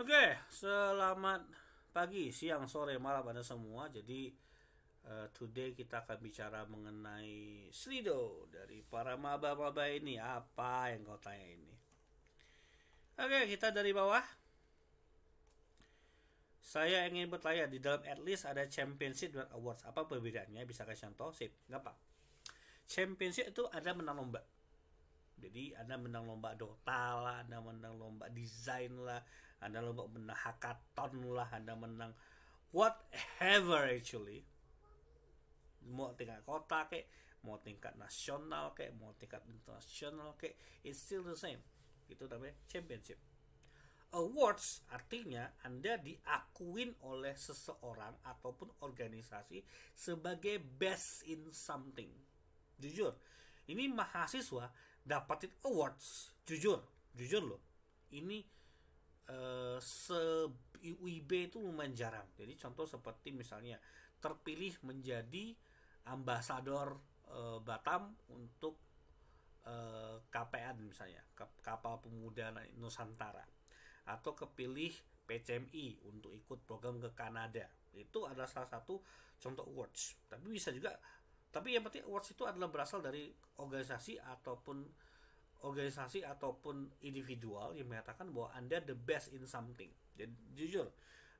Oke, selamat pagi, siang, sore, malam Anda semua. Jadi uh, today kita akan bicara mengenai Slido dari para maba-maba ini. Apa yang kau tanya ini? Oke, kita dari bawah. Saya ingin bertanya di dalam at least ada championship dan awards. Apa perbedaannya? Bisa kasih contoh? Sip, apa. Championship itu ada menang lomba. Jadi Anda menang lomba Dota lah, Anda menang lomba desain lah, anda lomba menang hackathon lah, Anda menang whatever actually. Mau tingkat kota kek, mau tingkat nasional kek, mau tingkat internasional kek, it's still the same. Itu namanya championship. Awards artinya Anda diakuin oleh seseorang ataupun organisasi sebagai best in something. Jujur, ini mahasiswa dapatin awards. Jujur, jujur loh. Ini Eh, se UIB itu lumayan jarang. Jadi contoh seperti misalnya terpilih menjadi ambasador e, Batam untuk e, eh, KPN misalnya, Kapal Pemuda Nusantara atau kepilih PCMI untuk ikut program ke Kanada. Itu adalah salah satu contoh awards. Tapi bisa juga tapi yang penting awards itu adalah berasal dari organisasi ataupun organisasi ataupun individual yang menyatakan bahwa Anda the best in something. Jadi jujur,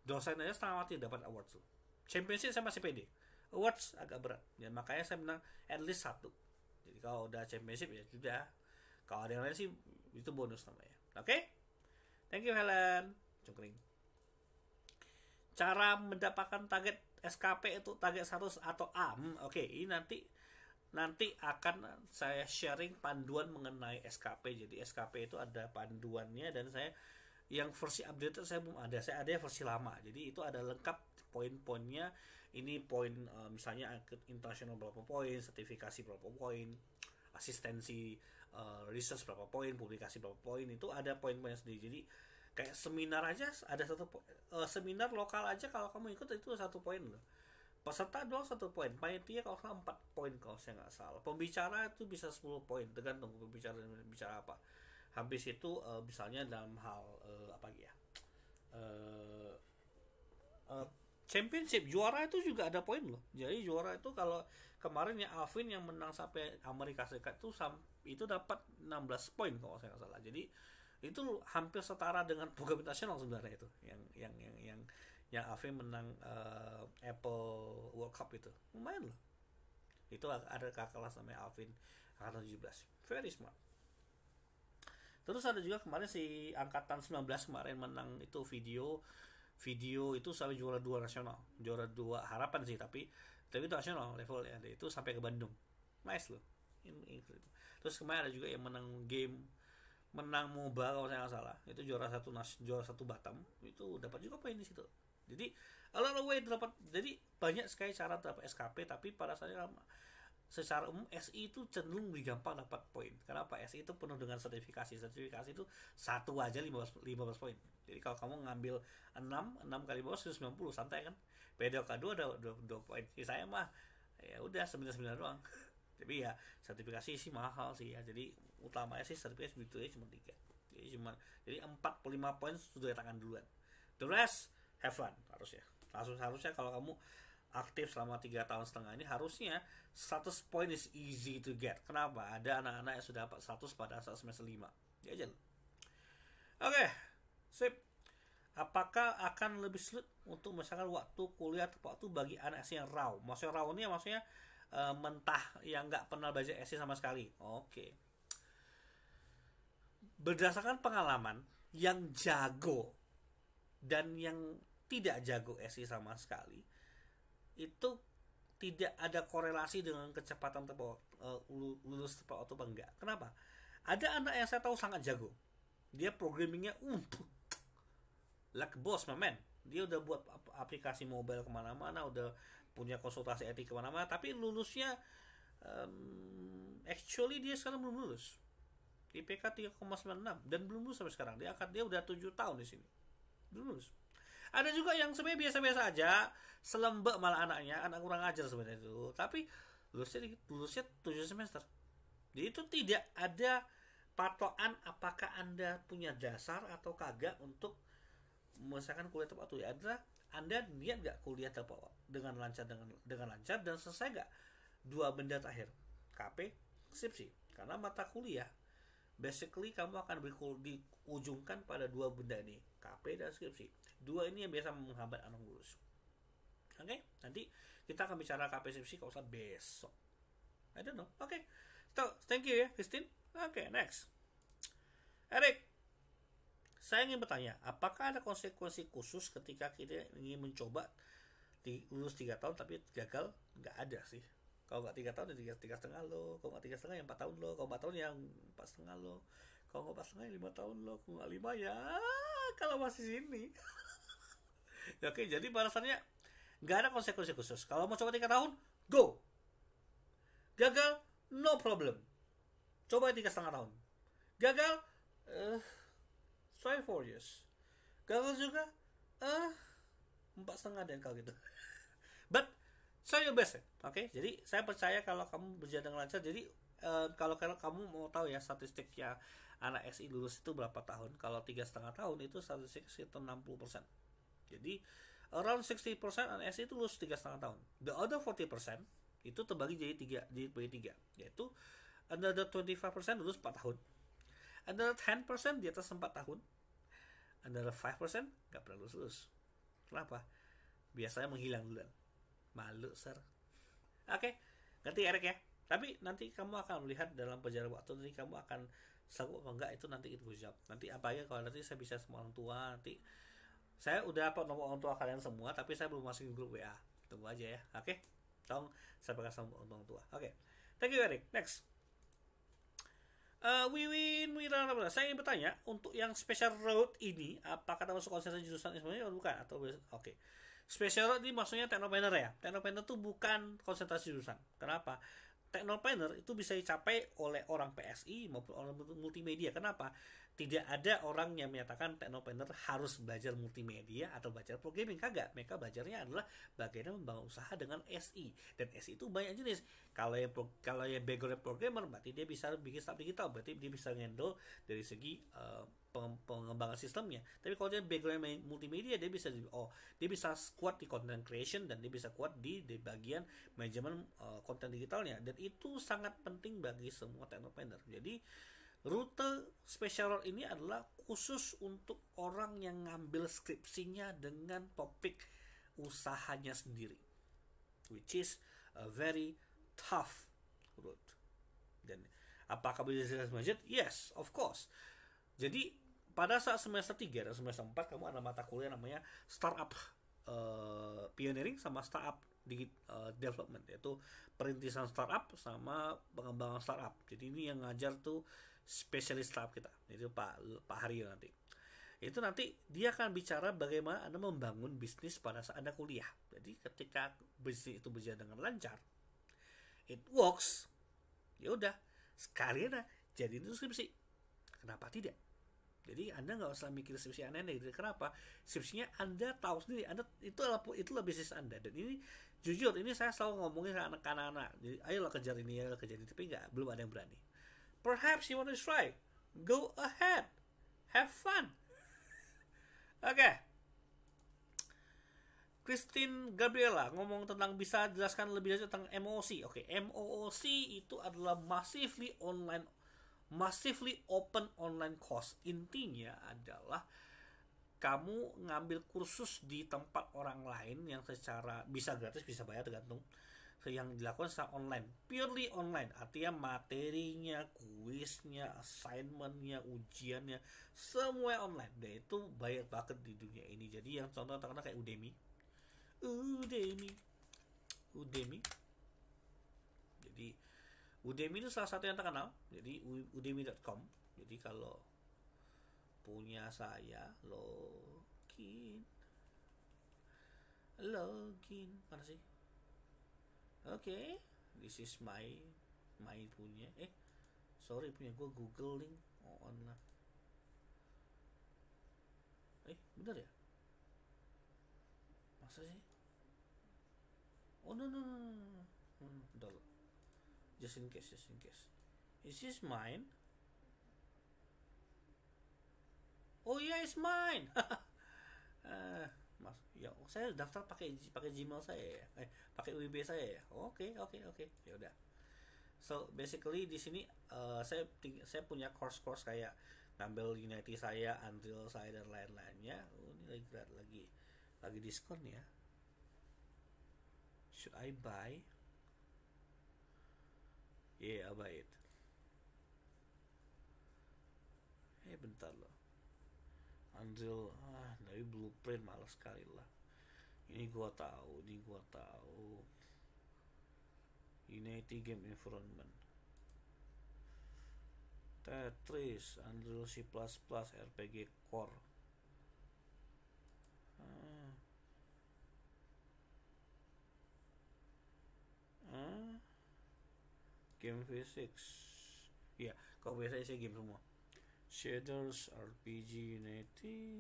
dosen aja setengah mati dapat award. tuh. Championship saya masih pede. Awards agak berat. Ya, makanya saya menang at least satu. Jadi kalau udah championship ya sudah. Kalau ada yang lain sih itu bonus namanya. Oke? Okay? Thank you Helen. Cungkring. Cara mendapatkan target SKP itu target 100 atau AM. Hmm, oke, okay. ini nanti nanti akan saya sharing panduan mengenai SKP. Jadi SKP itu ada panduannya dan saya yang versi update saya belum ada. Saya ada versi lama. Jadi itu ada lengkap poin-poinnya. Ini poin eh, misalnya internasional berapa poin, sertifikasi berapa poin, asistensi eh, research berapa poin, publikasi berapa poin. Itu ada poin-poin sendiri. Jadi kayak seminar aja ada satu eh, seminar lokal aja kalau kamu ikut itu satu poin loh Peserta doang satu poin, panitia kalau salah empat poin kalau saya nggak salah. Pembicara itu bisa 10 poin, tergantung pembicara bicara apa. Habis itu uh, misalnya dalam hal uh, apa ya? Uh, uh, championship juara itu juga ada poin loh. Jadi juara itu kalau kemarin ya Alvin yang menang sampai Amerika Serikat itu itu dapat 16 poin kalau saya nggak salah. Jadi itu hampir setara dengan program nasional sebenarnya itu yang yang yang yang yang AV menang uh, Apple World Cup itu lumayan loh itu ada kakak kelas namanya Alvin angkatan 17 very smart terus ada juga kemarin si angkatan 19 kemarin menang itu video video itu sampai juara dua nasional juara dua harapan sih tapi tapi itu nasional level ya itu sampai ke Bandung nice loh terus kemarin ada juga yang menang game menang MOBA kalau saya nggak salah itu juara satu nas juara satu Batam itu dapat juga poin di situ jadi allow away dapat jadi banyak sekali cara dapat SKP tapi pada saya secara umum SI itu cenderung lebih gampang dapat poin. Kenapa? SI itu penuh dengan sertifikasi. Sertifikasi itu satu aja 15, 15 poin. Jadi kalau kamu ngambil 6, 6 kali 15 190 santai kan. PDOK 2 ada 2, 2 poin. Ya, saya mah ya udah 99 doang. Tapi ya sertifikasi sih mahal sih ya. Jadi utamanya sih sertifikasi itu ya cuma 3. Jadi cuma jadi 45 poin sudah tangan duluan. The rest have fun harusnya langsung harusnya kalau kamu aktif selama tiga tahun setengah ini harusnya status point is easy to get. Kenapa? Ada anak-anak yang sudah dapat status pada saat semester 5. Dia aja. Oke, sip. Apakah akan lebih sulit untuk misalkan waktu kuliah waktu bagi anak SI yang raw? Maksudnya raw ini ya, maksudnya e, mentah yang nggak pernah belajar SI e sama sekali. Oke. Berdasarkan pengalaman, yang jago dan yang tidak jago SI sama sekali itu tidak ada korelasi dengan kecepatan tepo, uh, eh, lulus tepat atau enggak. Kenapa? Ada anak yang saya tahu sangat jago. Dia programmingnya um, like boss, my man. Dia udah buat aplikasi mobile kemana-mana, udah punya konsultasi etik kemana-mana, tapi lulusnya um, actually dia sekarang belum lulus. IPK 3,96 dan belum lulus sampai sekarang. Dia akan dia udah 7 tahun di sini. Belum lulus. Ada juga yang sebenarnya biasa-biasa aja, selembek malah anaknya, anak kurang ajar sebenarnya itu. Tapi lulusnya lulusnya tujuh semester. Jadi itu tidak ada patokan apakah Anda punya dasar atau kagak untuk misalkan kuliah tepat waktu ya Anda niat gak kuliah tepat dengan lancar dengan dengan lancar dan selesai nggak dua benda terakhir KP skripsi karena mata kuliah basically kamu akan di ujungkan pada dua benda ini KP dan skripsi. Dua ini yang biasa menghambat anak lulus. Oke, okay? nanti kita akan bicara KP skripsi kalau usah besok. I don't know. Oke, okay. so, thank you ya, Christine. Oke, okay, next. Eric, saya ingin bertanya, apakah ada konsekuensi khusus ketika kita ingin mencoba di, lulus tiga tahun tapi gagal? Nggak ada sih. Kalau nggak tiga tahun, ya tiga tiga setengah lo. Kalau nggak tiga setengah, yang empat tahun lo. Kalau empat tahun, yang empat setengah lo. Kalau nggak empat setengah, ya lima tahun lo. Kalau nggak lima ya kalau masih sini ya, oke jadi balasannya nggak ada konsekuensi khusus kalau mau coba tiga tahun go gagal no problem coba tiga setengah tahun gagal uh, try four years gagal juga eh uh, empat setengah dan kalau gitu but saya your best oke okay? jadi saya percaya kalau kamu berjalan dengan lancar jadi uh, eh, kalau kalau kamu mau tahu ya statistik ya anak SI lulus itu berapa tahun kalau tiga setengah tahun itu statistik sekitar 60% jadi around 60% anak SI itu lulus tiga setengah tahun the other 40% itu terbagi jadi tiga jadi bagi tiga yaitu another 25% lulus empat tahun another 10% di atas empat tahun another 5% nggak pernah lulus lulus kenapa biasanya menghilang duluan malu ser oke okay. ngerti Erik ya tapi nanti kamu akan melihat dalam perjalanan waktu nanti kamu akan sanggup apa enggak itu nanti ibu jawab nanti apa ya kalau nanti saya bisa semua orang tua nanti saya udah apa nomor orang tua kalian semua tapi saya belum masukin grup WA tunggu aja ya oke okay? tolong saya sama orang tua oke okay. thank you Eric next Uh, Wiwin run. saya ingin bertanya untuk yang special road ini apakah termasuk konsentrasi jurusan sebenarnya atau bukan atau oke okay. special road ini maksudnya teknopainter ya teknopainter itu bukan konsentrasi jurusan kenapa teknopreneur itu bisa dicapai oleh orang PSI maupun orang multimedia. Kenapa? Tidak ada orang yang menyatakan teknopreneur harus belajar multimedia atau belajar programming. Kagak. Mereka belajarnya adalah bagaimana membangun usaha dengan SI. Dan SI itu banyak jenis. Kalau yang kalau yang background programmer berarti dia bisa bikin startup digital. Berarti dia bisa ngendal dari segi uh, pengembangan sistemnya tapi kalau dia background multimedia dia bisa oh dia bisa kuat di content creation dan dia bisa kuat di, di bagian manajemen uh, digitalnya dan itu sangat penting bagi semua entrepreneur. jadi rute special role ini adalah khusus untuk orang yang ngambil skripsinya dengan topik usahanya sendiri which is a very tough route dan apakah bisa budget yes of course jadi pada saat semester 3 dan semester 4 kamu ada mata kuliah namanya startup uh, pioneering sama startup di uh, development yaitu perintisan startup sama pengembangan startup. Jadi ini yang ngajar tuh spesialis startup kita. Itu Pak Pak Haryo nanti itu nanti dia akan bicara bagaimana Anda membangun bisnis pada saat Anda kuliah. Jadi ketika bisnis itu berjalan dengan lancar, it works, ya udah sekalian jadi skripsi. Kenapa tidak? Jadi Anda nggak usah mikir skripsi aneh-aneh. Gitu. Kenapa? Skripsinya Anda tahu sendiri. Anda itu itu lebih bisnis Anda. Dan ini jujur ini saya selalu ngomongin sama anak-anak. Jadi ayolah kejar ini, ayolah kejar ini. Tapi nggak belum ada yang berani. Perhaps you want to try. Go ahead. Have fun. Oke. Okay. Christine Gabriela ngomong tentang bisa jelaskan lebih lanjut tentang MOC. Oke, okay, MOOC itu adalah massively online massively open online course intinya adalah kamu ngambil kursus di tempat orang lain yang secara bisa gratis bisa bayar tergantung yang dilakukan secara online purely online artinya materinya kuisnya assignmentnya ujiannya semua online dan itu banyak banget di dunia ini jadi yang contoh terkenal kayak Udemy Udemy Udemy Udemy itu salah satu yang terkenal jadi udemy.com jadi kalau punya saya login login mana sih oke okay. this is my my punya eh sorry punya gue Google link oh, lah eh bener ya masa sih oh no no no no just in case just in case is this mine oh iya yeah, it's mine uh, mas ya saya daftar pakai pakai Gmail saya ya eh pakai UIB saya ya oke oke oke okay. ya udah so basically di sini eh, saya saya punya course course kayak ngambil Unity saya Unreal saya dan lain-lainnya oh, ini lagi lagi lagi diskon ya should I buy ايه iya, ابيت eh bentar loh until ah dari blueprint malas sekali lah ini gua tahu ini gua tahu United Game Environment Tetris Unreal C++ RPG Core game physics ya kalau biasanya sih game semua shaders RPG Unity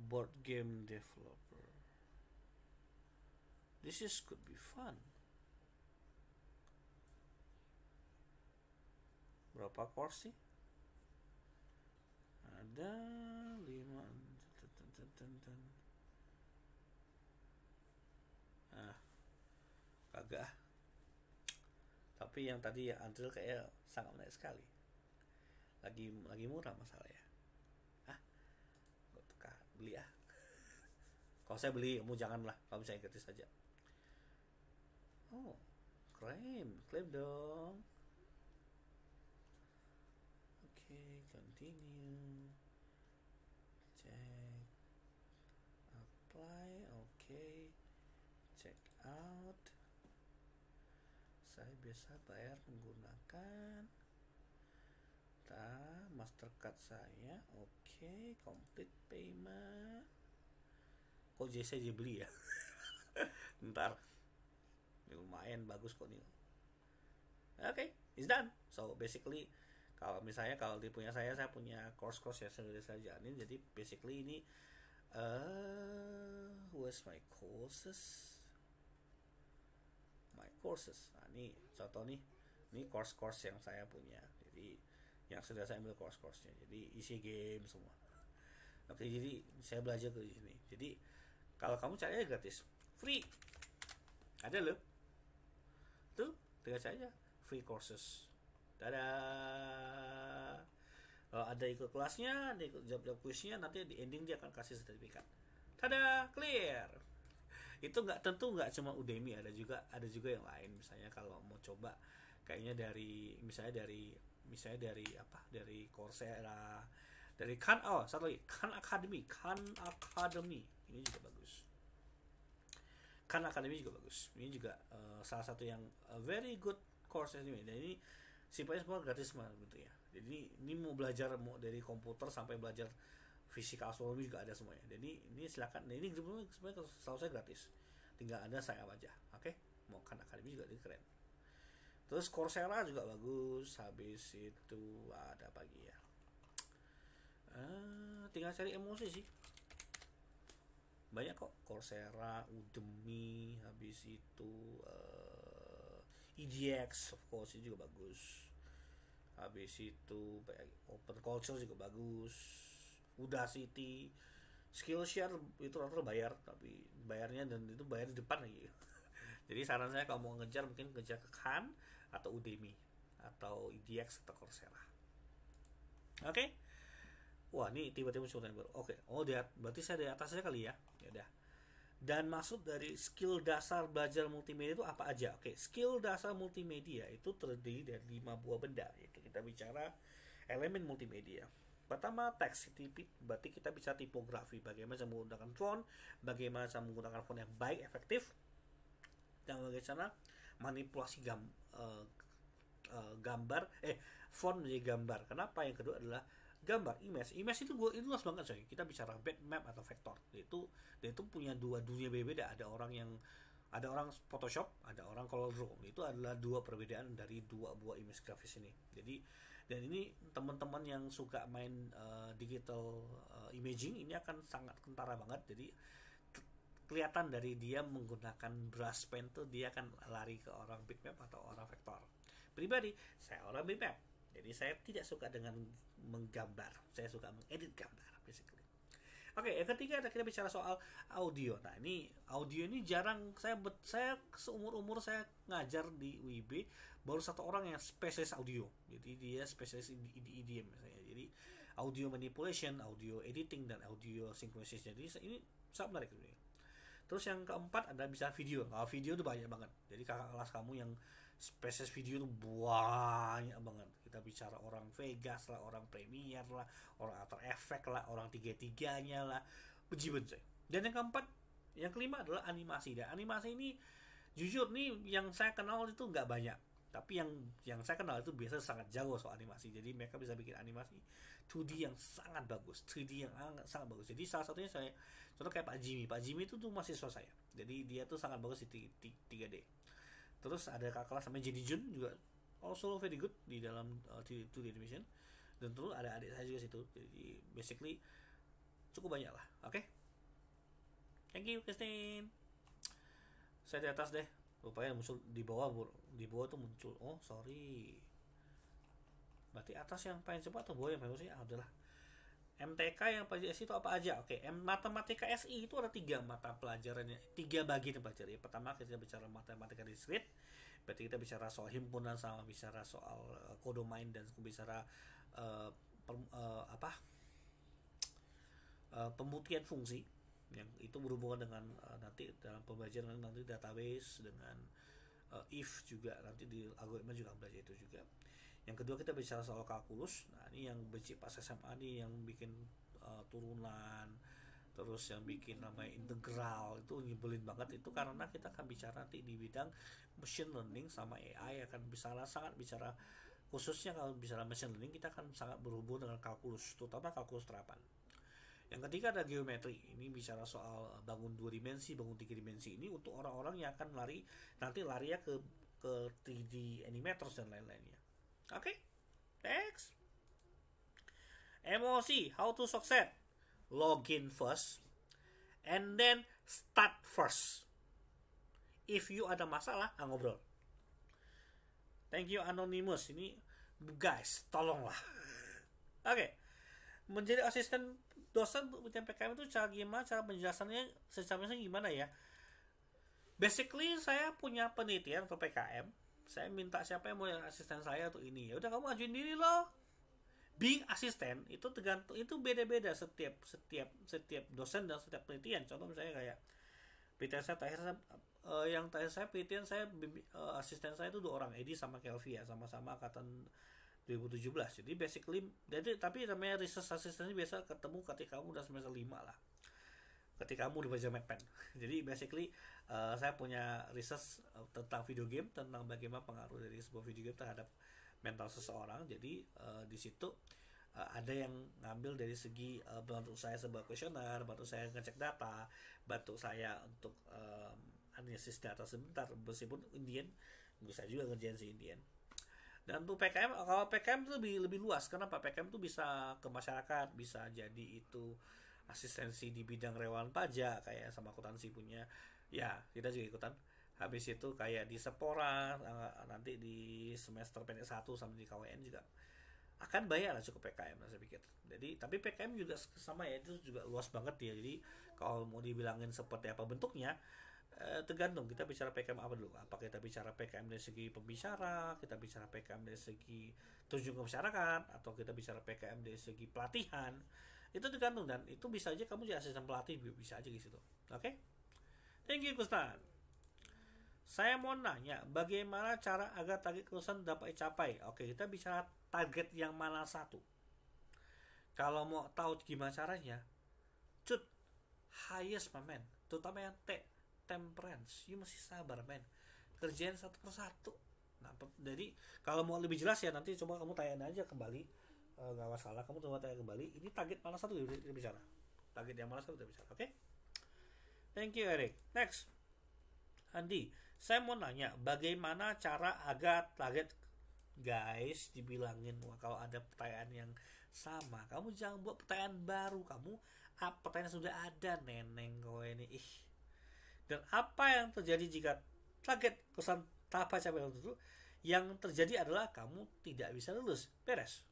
board game developer this is could be fun berapa course sih ada lima ah kagak ah tapi yang tadi ya Andril kayak sangat menarik sekali lagi lagi murah masalahnya ah gue tukar beli ya kalau saya beli kamu jangan lah kamu saya gratis saja oh klaim klaim dong oke okay, continue check apply oke check out saya biasa bayar menggunakan ta Mastercard saya oke okay, complete payment kok JC aja beli ya ntar ini ya, lumayan bagus kok nih oke okay, it's done so basically kalau misalnya kalau di punya saya saya punya course course yang sudah saya jalanin jadi basically ini uh, where's my courses courses nah, ini contoh nih ini course-course yang saya punya jadi yang sudah saya ambil course-course-nya jadi isi game semua oke jadi saya belajar ke sini jadi kalau kamu cari gratis free ada loh tuh tinggal saja free courses dadah kalau ada ikut kelasnya ada ikut job-job quiznya nanti di ending dia akan kasih sertifikat tada clear itu nggak tentu nggak cuma Udemy ada juga ada juga yang lain misalnya kalau mau coba kayaknya dari misalnya dari misalnya dari apa dari Coursera dari Khan oh satu lagi Khan Academy Khan Academy ini juga bagus Khan Academy juga bagus ini juga uh, salah satu yang uh, very good course ini dan ini sifatnya semua gratis mah gitu ya jadi ini mau belajar mau dari komputer sampai belajar fisika astronomi juga ada semuanya jadi ini silakan ini sebenarnya setahu saya gratis tinggal anda saya up aja oke okay? mau kan akademi juga ini keren terus Coursera juga bagus habis itu ada pagi ya uh, tinggal cari emosi sih banyak kok Coursera, Udemy, habis itu uh, eh, EDX of course ini juga bagus habis itu open culture juga bagus City, Skillshare itu rata bayar tapi bayarnya dan itu bayar di depan lagi. Jadi saran saya kalau mau ngejar mungkin ngejar ke Khan atau Udemy atau IDX atau Coursera. Oke. Okay? Wah, ini tiba-tiba muncul baru. Oke. Okay. Oh, dia berarti saya di atasnya kali ya. Ya udah. Dan maksud dari skill dasar belajar multimedia itu apa aja? Oke, skill dasar multimedia itu terdiri dari lima buah benda. Yaitu kita bicara elemen multimedia. Pertama teks CTP berarti kita bisa tipografi bagaimana cara menggunakan font, bagaimana cara menggunakan font yang baik, efektif, dan bagaimana manipulasi gam, uh, uh, gambar eh font menjadi gambar. Kenapa? Yang kedua adalah gambar image image itu gue itu luas banget coy kita bicara bed map atau vektor itu dia itu punya dua dunia berbeda ada orang yang ada orang Photoshop ada orang Color Draw itu adalah dua perbedaan dari dua buah image grafis ini jadi dan ini teman-teman yang suka main uh, digital uh, imaging ini akan sangat kentara banget jadi kelihatan dari dia menggunakan brush pen tuh dia akan lari ke orang bitmap atau orang vektor pribadi saya orang bitmap jadi saya tidak suka dengan menggambar saya suka mengedit gambar basically Oke, yang ketiga kita bicara soal audio. Nah, ini audio ini jarang saya saya seumur-umur saya ngajar di UIB baru satu orang yang spesialis audio. Jadi dia spesialis di, di IDM e misalnya. Jadi audio manipulation, audio editing dan audio synchronization. Jadi ini sangat menarik sebenarnya. Terus yang keempat ada bisa video. Nah, video itu banyak banget. Jadi kakak kelas kamu yang spesies video itu banyak banget kita bicara orang Vegas lah orang Premier lah orang After Effect lah orang tiga tiganya lah bejibun sih dan yang keempat yang kelima adalah animasi dan animasi ini jujur nih yang saya kenal itu nggak banyak tapi yang yang saya kenal itu biasa sangat jago soal animasi jadi mereka bisa bikin animasi 2D yang sangat bagus 3D yang sangat bagus jadi salah satunya saya contoh kayak Pak Jimmy Pak Jimmy itu tuh mahasiswa saya jadi dia tuh sangat bagus di 3D terus ada kakak kelas namanya Jenny Jun juga also very good di dalam uh, to the animation dan terus ada adik saya juga situ jadi basically cukup banyak lah oke okay? thank you Christine saya di atas deh rupanya muncul di bawah di bawah tuh muncul oh sorry berarti atas yang paling cepat atau bawah yang paling cepat sih ah MTK yang pelajaran SI itu apa aja? Oke, M matematika SI itu ada tiga mata pelajarannya, tiga bagian pelajari. Pertama kita bicara matematika diskrit, berarti kita bicara soal himpunan sama bicara soal eh, kode kodomain dan bicara uh, eh, per, uh, eh, apa uh, pembuktian fungsi yang itu berhubungan dengan uh, nanti dalam pembelajaran nanti database dengan uh, if juga nanti di algoritma juga belajar itu juga yang kedua kita bicara soal kalkulus nah ini yang benci pas SMA nih yang bikin uh, turunan terus yang bikin namanya integral itu nyebelin banget itu karena kita akan bicara nanti di bidang machine learning sama AI akan bicara sangat bicara khususnya kalau bicara machine learning kita akan sangat berhubung dengan kalkulus terutama kalkulus terapan yang ketiga ada geometri. Ini bicara soal eh, bangun dua dimensi, bangun tiga dimensi. Ini untuk orang-orang yang akan lari nanti lari ya ke ke 3D animators dan lain-lainnya. Oke, okay. next. Emosi, how to succeed. Login first, and then start first. If you ada masalah, ah, ngobrol. Thank you Anonymous. Ini guys, tolonglah. Oke. Okay. Menjadi asisten dosen penelitian PKM itu cara gimana? Cara penjelasannya secara gimana ya? Basically saya punya penelitian atau PKM saya minta siapa yang mau yang asisten saya tuh ini ya udah kamu ajuin diri loh being asisten itu tergantung itu beda-beda setiap setiap setiap dosen dan setiap penelitian contoh misalnya kayak penelitian saya terakhir saya, uh, yang terakhir saya penelitian saya uh, asisten saya itu dua orang Edi sama Kelvi ya sama-sama angkatan 2017 jadi basically jadi tapi namanya research asisten biasa ketemu ketika kamu udah semester lima lah ketika kamu udah belajar MacPen. Jadi basically uh, saya punya research eh, tentang video game tentang bagaimana pengaruh dari sebuah video game terhadap mental seseorang. Jadi uh, di situ uh, ada yang ngambil dari segi uh, bantu saya sebuah kuesioner, bantu saya ngecek data, bantu saya untuk um, analisis data sebentar meskipun Indian gue saya juga ngerjain si Indian dan untuk PKM kalau PKM tuh lebih lebih luas kenapa PKM tuh bisa ke masyarakat bisa jadi itu asistensi di bidang relawan pajak kayak sama akuntansi punya ya kita juga ikutan habis itu kayak di Sepora eh, nanti di semester pendek 1 sama di KWN juga akan bayar lah cukup PKM saya pikir jadi tapi PKM juga sama ya itu juga luas banget ya jadi kalau mau dibilangin seperti apa bentuknya eh, tergantung kita bicara PKM apa dulu apa kita bicara PKM dari segi pembicara kita bicara PKM dari segi tujuan ke masyarakat atau kita bicara PKM dari segi pelatihan itu tergantung dan itu bisa aja kamu jadi asisten pelatih bisa aja di situ oke okay? thank you Kusnan saya mau nanya bagaimana cara agar target Kusnan dapat dicapai oke okay, kita bicara target yang mana satu kalau mau tahu gimana caranya cut highest man terutama yang T temperance you mesti sabar men kerjain satu persatu nah jadi kalau mau lebih jelas ya nanti coba kamu tanya aja kembali Eh, nggak uh, masalah kamu coba tanya kembali ini target mana satu kita bicara target yang mana satu kita bicara oke okay? thank you Eric next Andi saya mau nanya bagaimana cara agar target guys dibilangin wah kalau ada pertanyaan yang sama kamu jangan buat pertanyaan baru kamu apa ah, pertanyaan sudah ada neneng kau ini ih dan apa yang terjadi jika target kesan tahap capaian itu yang terjadi adalah kamu tidak bisa lulus beres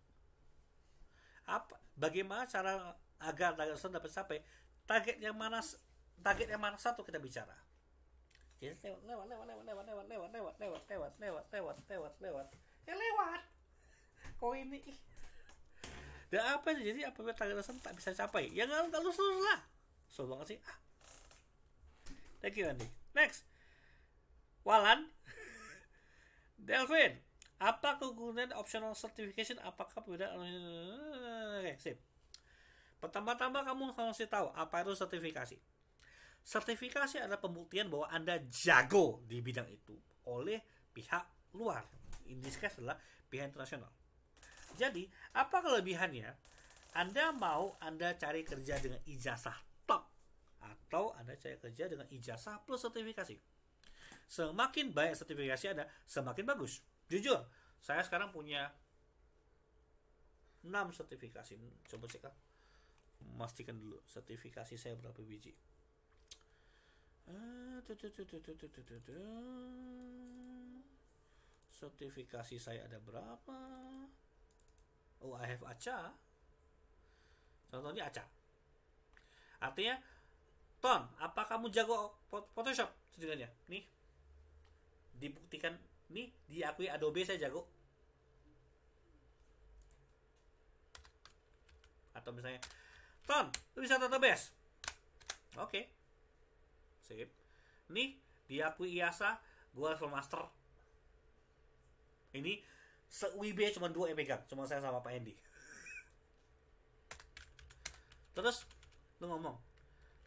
apa bagaimana cara agar target tersebut dapat sampai target yang mana target yang mana satu kita bicara jadi lewat lewat lewat lewat lewat lewat lewat lewat lewat lewat lewat lewat lewat lewat ya lewat kau ini dan apa yang jadi apa target tersebut tak bisa capai ya nggak lulus lulus lah so banget sih ah thank you Andy next Walan Delvin apa kegunaan optional certification? Apakah perbedaan? Oke, sip. Pertama-tama kamu harus tahu apa itu sertifikasi. Sertifikasi adalah pembuktian bahwa Anda jago di bidang itu oleh pihak luar. In this case adalah pihak internasional. Jadi, apa kelebihannya? Anda mau Anda cari kerja dengan ijazah top atau Anda cari kerja dengan ijazah plus sertifikasi. Semakin banyak sertifikasi ada semakin bagus jujur saya sekarang punya 6 sertifikasi coba cek ah memastikan dulu sertifikasi saya berapa biji sertifikasi saya ada berapa oh I have aca contohnya aca artinya ton apa kamu jago Photoshop setidaknya nih dibuktikan nih diakui Adobe saya jago atau misalnya ton lu bisa best. oke okay. sip nih diakui IASA gua level master ini se-UIB cuma dua yang pegang cuma saya sama Pak Endi terus lu ngomong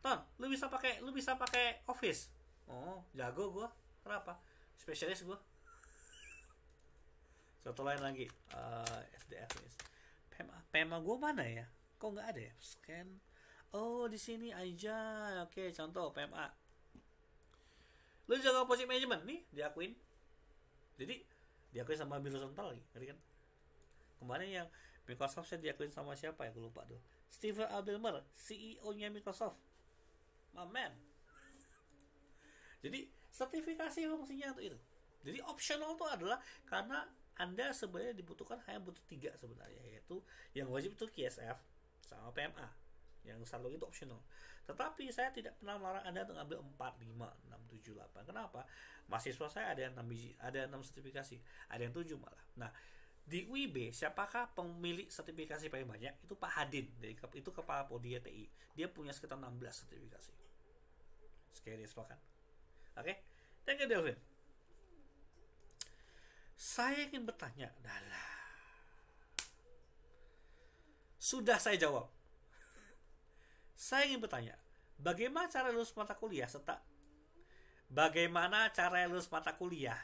Ton, lu bisa pakai lu bisa pakai Office. Oh, jago gue, Kenapa? Spesialis gue satu lain lagi uh, eh, SDF nih. PMA, PMA gue mana ya? Kok nggak ada ya? Scan. Oh di sini aja. Oke contoh PMA. Lu jaga posisi manajemen nih diakuin. Jadi diakuin sama Bill Sental lagi, ngerti kan? Kemarin yang Microsoft saya diakuin sama siapa ya? Gue lupa tuh. Steve Abelmer, CEO-nya Microsoft. My man. Jadi sertifikasi fungsinya itu itu. Jadi optional itu adalah karena anda sebenarnya dibutuhkan hanya butuh tiga sebenarnya yaitu yang wajib itu KSF sama PMA yang satu itu optional tetapi saya tidak pernah melarang Anda untuk ambil 4, 5, 6, 7, 8 kenapa? mahasiswa saya ada yang 6 biji, ada 6 sertifikasi ada yang 7 malah nah di UIB siapakah pemilik sertifikasi paling banyak itu Pak Hadin dari itu kepala Podia TI dia punya sekitar 16 sertifikasi sekali ya oke okay? thank you Delvin saya ingin bertanya, dalah. Sudah saya jawab. saya ingin bertanya, bagaimana cara lulus mata kuliah serta bagaimana cara lulus mata kuliah?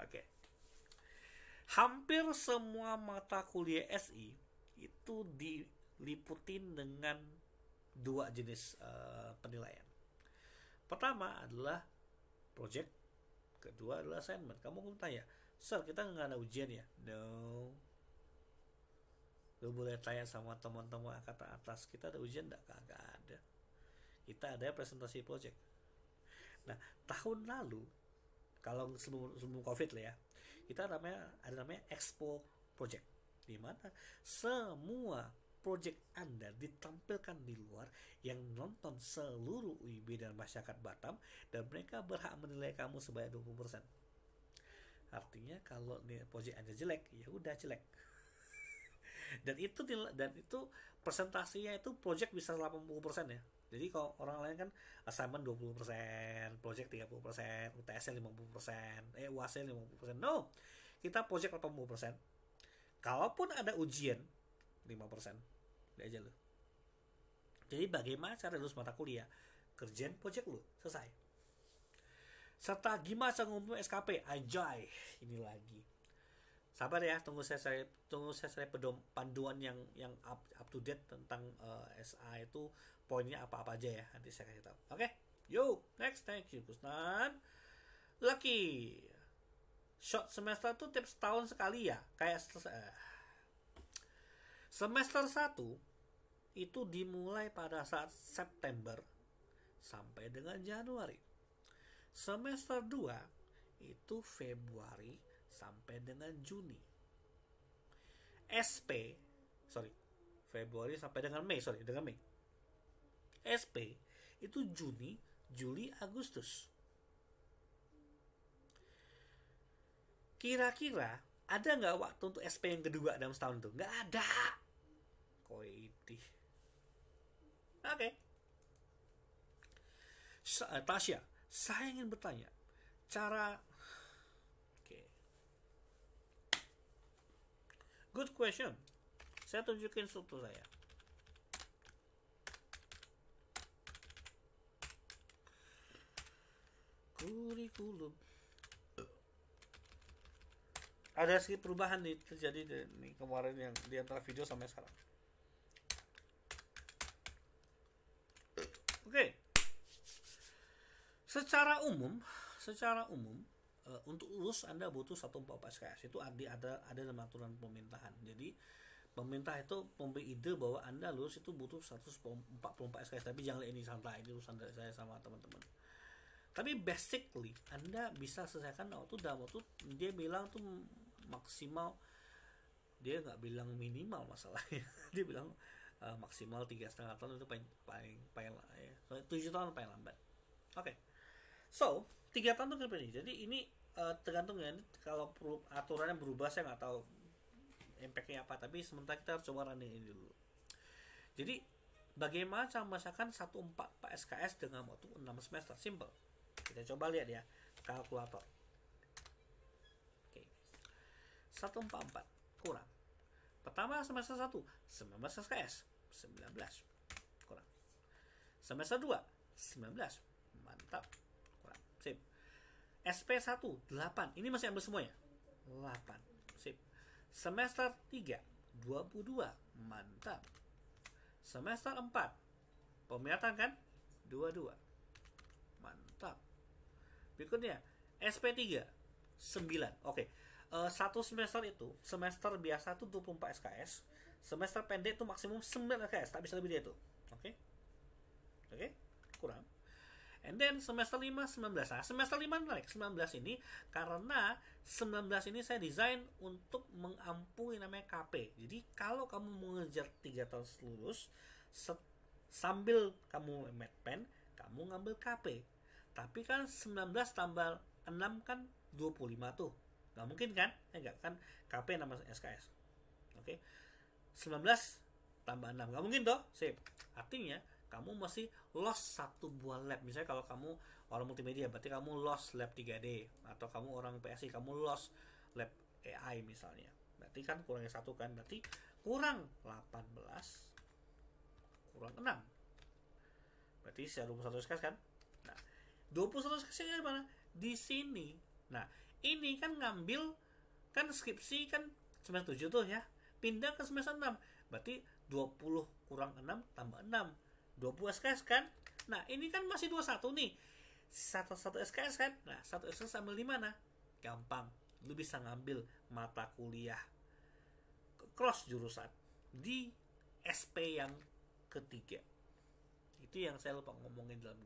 Oke. Hampir semua mata kuliah SI itu diliputin dengan dua jenis uh, penilaian. Pertama adalah project Kedua adalah assignment. Kamu pun tanya, Sir, kita nggak ada ujian ya? No. Lo boleh tanya sama teman-teman kata atas, kita ada ujian nggak? Kagak ada. Kita ada presentasi project. Nah, tahun lalu, kalau sebelum, sebelum COVID lah ya, kita namanya, ada namanya Expo Project. Di mana semua project Anda ditampilkan di luar yang nonton seluruh UIB dan masyarakat Batam dan mereka berhak menilai kamu sebanyak 20%. Artinya kalau project Anda jelek, ya udah jelek. dan itu dan itu presentasinya itu project bisa 80% ya. Jadi kalau orang lain kan assignment 20%, project 30%, uts 50%, eh uas 50%. No. Kita project 80%. Kalaupun ada ujian 5% udah aja lu jadi bagaimana cara lulus mata kuliah kerjaan project lu selesai serta gimana cara ngumpul SKP anjay ini lagi sabar ya tunggu saya, saya tunggu saya, saya pedom, panduan yang yang up, up to date tentang uh, eh, SA itu poinnya apa-apa aja ya nanti saya kasih tahu oke okay? yo next thank you Kusnan Lucky short semester tuh tips tahun sekali ya kayak eh, semester 1 itu dimulai pada saat September sampai dengan Januari. Semester 2 itu Februari sampai dengan Juni. SP, sorry, Februari sampai dengan Mei, sorry, dengan Mei. SP itu Juni, Juli, Agustus. Kira-kira ada nggak waktu untuk SP yang kedua dalam setahun itu? Nggak ada. Koitih. Oke. Okay. Eh, Tasya, saya ingin bertanya, cara oke. Okay. Good question. Saya tunjukin struktur saya. Kurikulum. Ada sedikit perubahan nih terjadi nih kemarin yang di antara video sampai sekarang. secara umum secara umum uh, untuk lulus Anda butuh 144 SKS itu ada ada ada dalam aturan pemerintahan. Jadi pemerintah itu memberi ide bahwa Anda lulus itu butuh 144 SKS tapi jangan ini santai ini urusan dari saya sama teman-teman. Tapi basically Anda bisa selesaikan waktu dalam waktu dia bilang tuh maksimal dia nggak bilang minimal masalahnya dia bilang uh, maksimal tiga setengah tahun itu paling paling paling ya. tujuh tahun paling lambat oke okay. So, tiga tahun tuh ini. Jadi ini uh, tergantung ya. Kalau aturannya berubah saya nggak tahu impactnya apa. Tapi sementara kita harus coba running ini dulu. Jadi bagaimana cara memasakkan 14 Pak SKS dengan waktu 6 semester? Simple. Kita coba lihat ya kalkulator. Oke. empat 144 kurang. Pertama semester 1 19 SKS 19 kurang. Semester 2 19 mantap SP1 8. Ini masih ambil semuanya. 8. Sip. Semester 3 22. Mantap. Semester 4 peminatan kan 22. Mantap. Berikutnya SP3 9. Oke. Uh, satu semester itu, semester biasa itu 24 SKS, semester pendek itu maksimum 9 SKS, tak bisa lebih dari itu. Oke? Oke? Kurang. And then semester 5, 19. Nah, semester 5 menarik. 19 ini karena 19 ini saya desain untuk mengampuni namanya KP. Jadi kalau kamu mengejar 3 tahun lulus, sambil kamu pen, kamu ngambil KP. Tapi kan 19 tambah 6 kan 25 tuh. Nggak mungkin kan? Ya nggak kan KP nama SKS. Oke. Okay? 19 tambah 6. Nggak mungkin toh? Sip. Artinya kamu masih lost satu buah lab misalnya kalau kamu orang multimedia berarti kamu lost lab 3D atau kamu orang PSI kamu lost lab AI misalnya berarti kan kurangnya satu kan berarti kurang 18 kurang 6 berarti saya 21 SKS kan nah 21 SKS-nya mana di sini nah ini kan ngambil kan skripsi kan semester 7 tuh ya pindah ke semester 6 berarti 20 kurang 6 tambah 6 20 SKS kan? Nah, ini kan masih 21 nih. Satu, satu SKS kan? Nah, satu SKS ambil di mana? Gampang. Lu bisa ngambil mata kuliah cross jurusan di SP yang ketiga. Itu yang saya lupa ngomongin dalam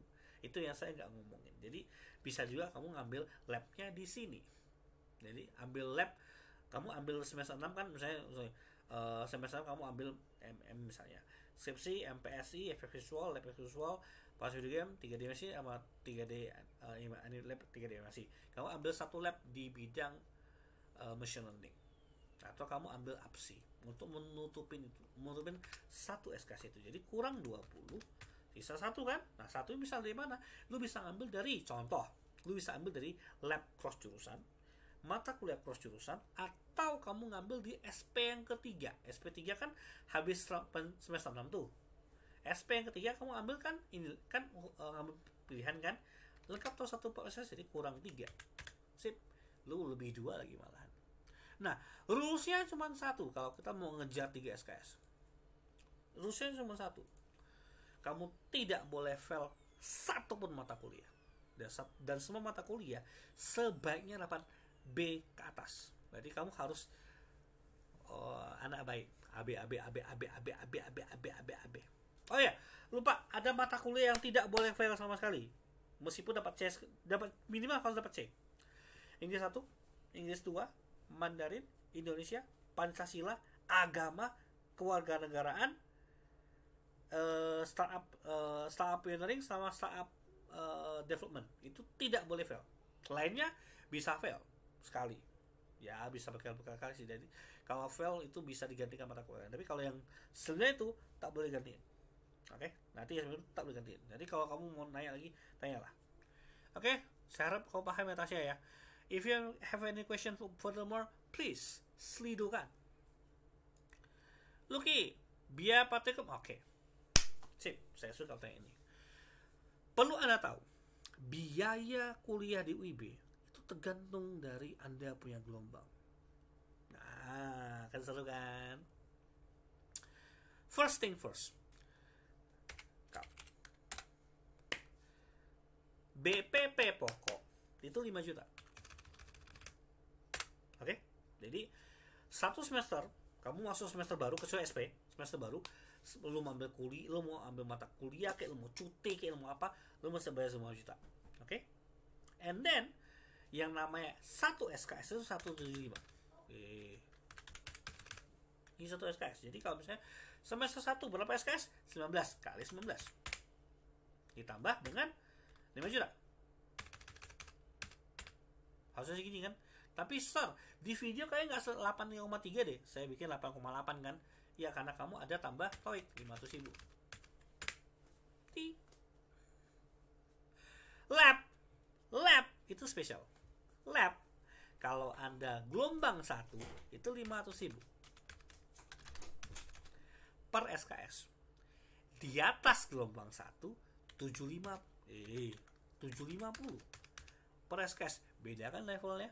itu yang saya nggak ngomongin. Jadi bisa juga kamu ngambil labnya di sini. Jadi ambil lab kamu ambil semester 6 kan misalnya, misalnya eh, semester 6 kamu ambil MM misalnya skripsi, MPSI, efek visual, lab efek visual, pas video game, 3 dimensi sama 3D eh, ini lab 3 dimensi. Kamu ambil satu lab di bidang uh, machine learning atau kamu ambil APSI untuk menutupin itu, menutupin satu SKS itu. Jadi kurang 20, sisa satu kan? Nah, satu bisa dari mana? Lu bisa ambil dari contoh, lu bisa ambil dari lab cross jurusan mata kuliah cross jurusan atau kamu ngambil di SP yang ketiga. SP3 kan habis semester 6 tuh. SP yang ketiga kamu ambil kan ini kan eh, ngambil pilihan kan lengkap tuh satu proses jadi kurang tiga sip lu lebih dua lagi malahan nah rulesnya cuma satu kalau kita mau ngejar 3 SKS rulesnya cuma satu kamu tidak boleh fail satu pun mata kuliah dan, dan semua mata kuliah sebaiknya dapat B ke atas. Berarti kamu harus uh, anak baik. A B A B A B A B A B A B A B A B A B A B. Oh ya, lupa ada mata kuliah yang tidak boleh fail sama sekali. Meskipun dapat C, dapat minimal harus dapat C. Inggris satu, Inggris dua, Mandarin, Indonesia, Pancasila, agama, kewarganegaraan, uh, startup uh, startup pioneering sama startup uh, development itu tidak boleh fail. Lainnya bisa fail sekali ya bisa berkali-kali kali sih jadi kalau fail itu bisa digantikan mata kuliah tapi kalau yang sebenarnya itu tak boleh gantiin oke okay? nanti yang sebenarnya tak boleh gantiin jadi kalau kamu mau nanya lagi tanyalah oke okay? saya harap kau paham ya Tasya ya if you have any question more, please selidukan Lucky biar patikum oke okay. sip saya suka tanya ini perlu anda tahu biaya kuliah di UIB tergantung dari Anda punya gelombang. Nah, kan seru kan? First thing first. BPP pokok itu 5 juta. Oke? Okay? Jadi satu semester kamu masuk semester baru ke SP, semester baru lu mau ambil kuliah, lu mau ambil mata kuliah kayak lu mau cuti kayak lu mau apa, lu mesti bayar 5 juta. Oke? Okay? And then yang namanya satu SKS itu satu lima. ini satu SKS jadi kalau misalnya semester satu berapa SKS 19 kali 19 ditambah dengan 5 juta harusnya segini kan tapi sir di video kayak nggak 8,3 deh saya bikin 8,8 kan ya karena kamu ada tambah toik 500 ribu Ti. lab lab itu spesial lab kalau Anda gelombang satu itu 500 ribu per SKS di atas gelombang satu 75 eh 750 per SKS beda kan levelnya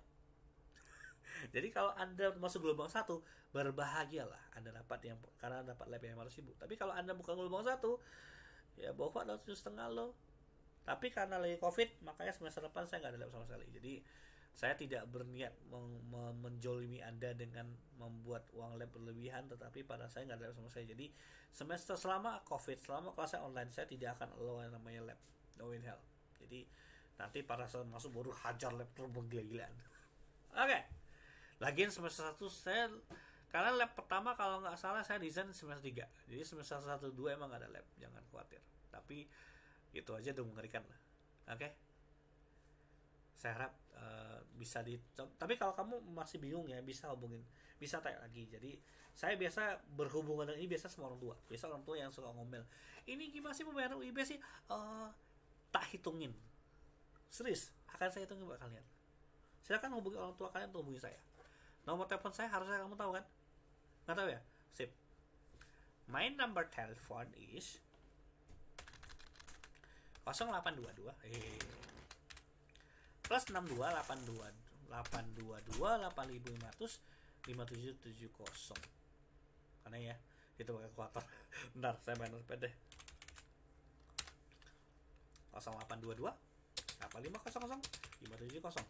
jadi kalau Anda masuk gelombang satu berbahagialah Anda dapat yang karena dapat lab yang 500 ribu tapi kalau Anda bukan gelombang satu ya bawa 7 setengah lo tapi karena lagi covid makanya semester depan saya nggak ada lab sama sekali jadi saya tidak berniat menjolimi Anda dengan membuat uang lab berlebihan, tetapi pada saya nggak ada sama saya. Jadi semester selama COVID, selama kelasnya online, saya tidak akan allow yang namanya lab, no in hell. Jadi nanti para saya masuk baru hajar lab terbang gila-gilaan. Oke, okay. lagian semester 1 saya karena lab pertama kalau nggak salah saya desain semester 3 jadi semester 1 2 emang nggak ada lab jangan khawatir tapi itu aja udah mengerikan oke okay? saya harap uh, bisa di tapi kalau kamu masih bingung ya bisa hubungin bisa tanya lagi jadi saya biasa berhubungan dengan ini biasa sama orang tua biasa orang tua yang suka ngomel ini gimana sih pembayaran UIB sih uh, tak hitungin serius akan saya hitungin buat kalian silakan hubungi orang tua kalian atau hubungi saya nomor telepon saya harusnya kamu tahu kan nggak tahu ya sip my number telephone is 0822 eh kelas 6282 82 822 8500 5770 karena ya itu pakai kuartal bentar saya main pede deh 0822 8500 5700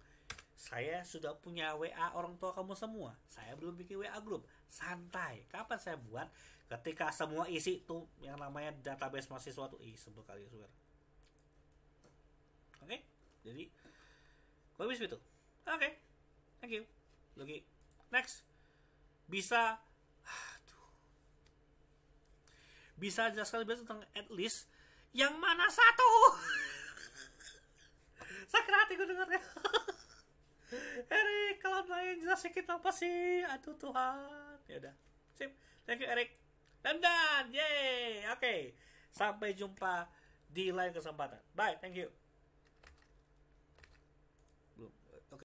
saya sudah punya WA orang tua kamu semua. Saya belum bikin WA grup Santai. Kapan saya buat? Ketika semua isi itu yang namanya database mahasiswa tuh isi sebel kali ya, swear. Oke? Okay? Jadi Bagus itu. Oke. Okay. Thank you. Logi. Next. Bisa aduh. Bisa jelaskan lebih tentang at least yang mana satu? Sakit hati gue dengarnya. Eric kalau lain jelas sedikit apa sih? Aduh Tuhan. Ya udah. Sip. Thank you Erik. dan. yay, Oke. Okay. Sampai jumpa di lain kesempatan. Bye. Thank you.